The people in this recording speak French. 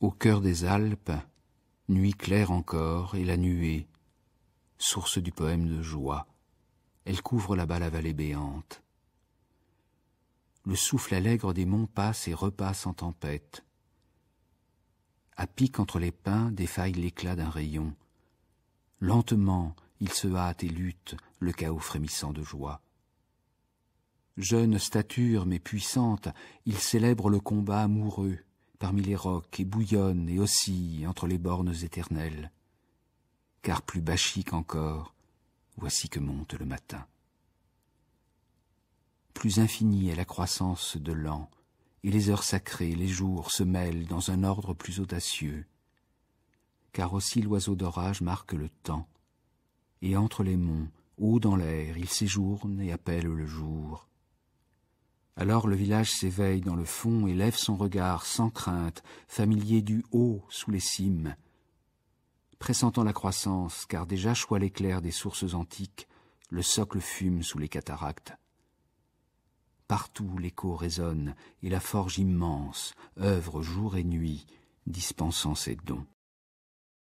Au cœur des Alpes, nuit claire encore et la nuée, source du poème de joie, elle couvre là-bas la vallée béante. Le souffle allègre des monts passe et repasse en tempête. À pic entre les pins défaille l'éclat d'un rayon. Lentement, il se hâte et lutte, le chaos frémissant de joie. Jeune stature mais puissante, il célèbre le combat amoureux parmi les rocs et bouillonne et oscille entre les bornes éternelles. Car plus bachique encore, voici que monte le matin. Plus infinie est la croissance de l'an, et les heures sacrées, les jours se mêlent dans un ordre plus audacieux. Car aussi l'oiseau d'orage marque le temps, et entre les monts, haut dans l'air, il séjourne et appelle le jour. Alors le village s'éveille dans le fond et lève son regard sans crainte, familier du haut sous les cimes. Pressentant la croissance, car déjà choit l'éclair des sources antiques, le socle fume sous les cataractes. Partout l'écho résonne, et la forge immense œuvre jour et nuit, dispensant ses dons.